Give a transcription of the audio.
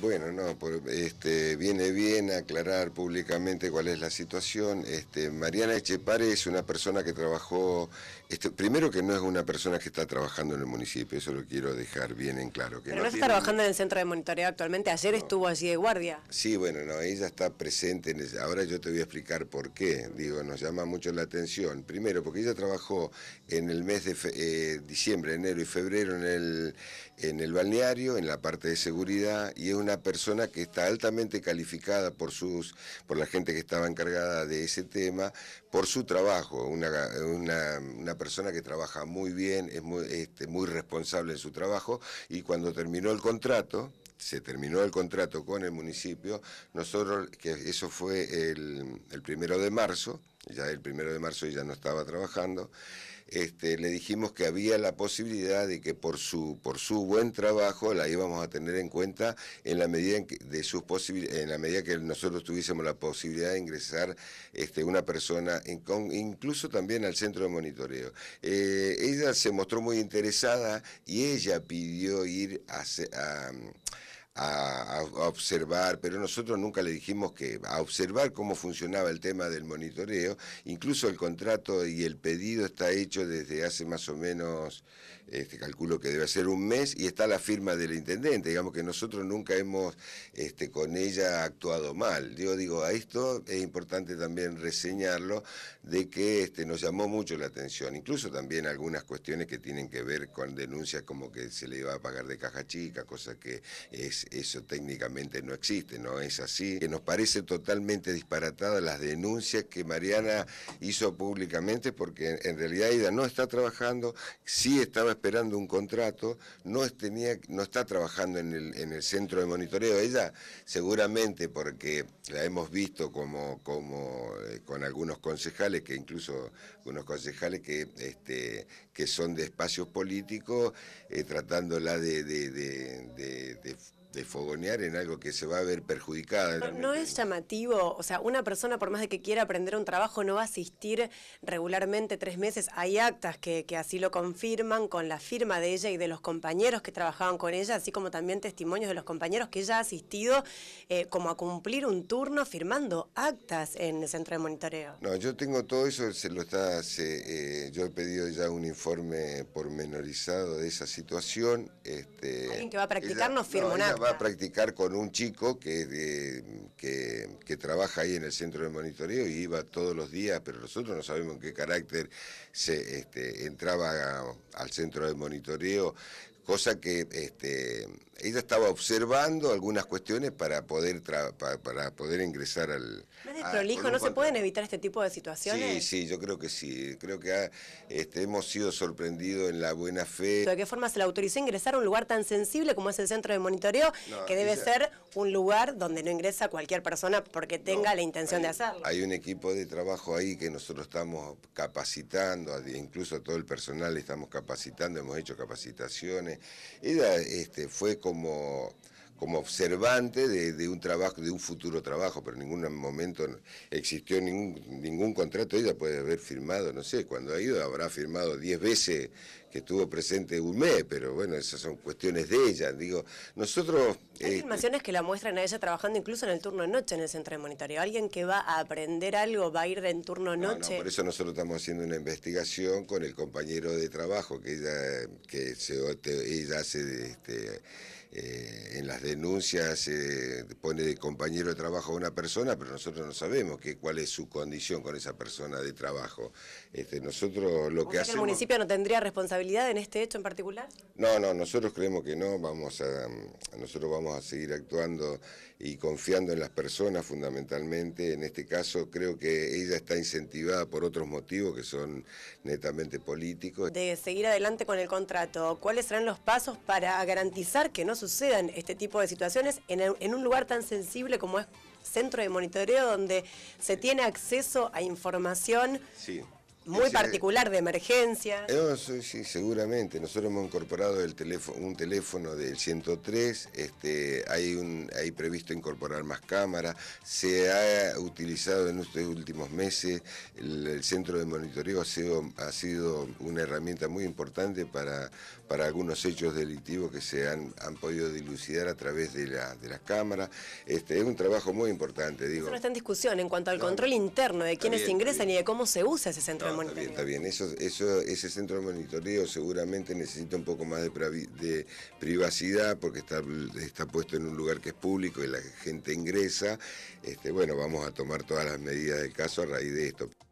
Bueno, no, este, viene bien aclarar públicamente cuál es la situación. Este, Mariana Echepare es una persona que trabajó, este, primero que no es una persona que está trabajando en el municipio, eso lo quiero dejar bien en claro. no, está trabajando en el centro de monitoreo actualmente, ayer estuvo allí de guardia. Sí, bueno, no, ella está presente, en ahora yo te voy a explicar por qué, digo, nos llama mucho la atención. Primero, porque ella trabajó en el mes de eh, diciembre, enero y febrero en el, en el balneario, en la parte de seguridad, y es una una persona que está altamente calificada por sus, por la gente que estaba encargada de ese tema, por su trabajo, una, persona que trabaja muy bien, es muy, este, muy responsable en su trabajo, y cuando terminó el contrato, se terminó el contrato con el municipio, nosotros, que eso fue el primero de marzo, ya el primero de marzo ella no estaba trabajando, este, le dijimos que había la posibilidad de que por su, por su buen trabajo la íbamos a tener en cuenta en la medida que, de sus en la medida que nosotros tuviésemos la posibilidad de ingresar este, una persona, incluso también al centro de monitoreo. Eh, ella se mostró muy interesada y ella pidió ir a a, observar, pero nosotros nunca le dijimos que a observar cómo funcionaba el tema del monitoreo. Incluso el contrato y el pedido está hecho desde hace más o menos, este, calculo que debe ser un mes, y está la firma del intendente. Digamos que nosotros nunca hemos este, con ella actuado mal. Yo digo, a esto es importante también reseñarlo, de que este, nos llamó mucho la atención, incluso también algunas cuestiones que tienen que ver con denuncias como que se le iba a pagar de caja chica, cosa que es eso técnicamente no existe, no es así. Que nos parece totalmente disparatada las denuncias que Mariana hizo públicamente porque en realidad ella no está trabajando, sí estaba esperando un contrato, no, tenía, no está trabajando en el, en el centro de monitoreo. Ella seguramente porque la hemos visto como, como eh, con algunos concejales, que incluso unos concejales que, este, que son de espacios políticos, eh, tratándola de fogonear en algo que se va a ver perjudicada. No, es llamativo, o sea, una persona por más de que quiera aprender un trabajo no va a asistir regularmente tres meses. Hay actas que, así lo confirman con la firma de ella y de los compañeros que trabajaban con ella, así como también testimonios de los compañeros que ella ha asistido eh, como a cumplir un turno firmando actas en el centro de monitoreo. No, yo tengo todo eso, se lo está, eh, yo he pedido ya un informe pormenorizado de esa situación. Este, Alguien que va a practicar no firma a practicar con un chico que, que, trabaja ahí en el centro de monitoreo y iba todos los días, pero nosotros no sabemos en qué carácter se este, entraba al centro de monitoreo, cosa que este, ella estaba observando algunas cuestiones para poder para, poder ingresar al pero prolijo no se pueden evitar este tipo de situaciones sí sí yo creo que sí creo que este, hemos sido sorprendidos en la buena fe de qué forma se le autorizó ingresar a un lugar tan sensible como es el centro de monitoreo que debe ser un lugar donde no ingresa cualquier persona porque tenga la intención de hacerlo hay un equipo de trabajo ahí que nosotros estamos capacitando incluso todo el personal estamos capacitando hemos hecho capacitaciones ella este, fue como como observante de, un trabajo, de un futuro trabajo, pero en ningún momento existió ningún, ningún contrato, ella puede haber firmado, no sé, cuando ha ido habrá firmado 10 veces que estuvo presente un mes, pero bueno, esas son cuestiones de ella, digo, nosotros... Hay este, que la muestran a ella trabajando incluso en el turno de noche en el centro de Monitoreo. alguien que va a aprender algo va a ir en turno noche... por eso nosotros estamos haciendo una investigación con el compañero de trabajo que ella, que se, ella hace... Este, eh, en las denuncias eh, pone de compañero de trabajo a una persona, pero nosotros no sabemos cuál es su condición con esa persona de trabajo. Este, nosotros lo que ¿El municipio no tendría responsabilidad en este hecho en particular? No, no, nosotros creemos que no, vamos a, mm, nosotros vamos a seguir actuando y confiando en las personas fundamentalmente. En este caso creo que ella está incentivada por otros motivos que son netamente políticos. De seguir adelante con el contrato, ¿cuáles serán los pasos para garantizar que no sucedan este tipo de situaciones en, un lugar tan sensible como es centro de monitoreo donde se tiene acceso a información muy particular de emergencia. No, eh, oh, sí, seguramente. Nosotros hemos incorporado el teléfono, un teléfono del 103, este, hay, un, hay previsto incorporar más cámaras, se ha utilizado en estos últimos meses, el, centro de monitoreo ha sido, ha sido una herramienta muy importante para, para algunos hechos delictivos que se han, han podido dilucidar a través de, la, de las cámaras. Este, es un trabajo muy importante, digo. no está en discusión en cuanto al control interno de quienes ingresan y de cómo se usa ese centro Está bien, está bien. Eso, eso, ese centro de monitoreo seguramente necesita un poco más de, privacidad porque está, está puesto en un lugar que es público y la gente ingresa. Este, bueno, vamos a tomar todas las medidas del caso a raíz de esto.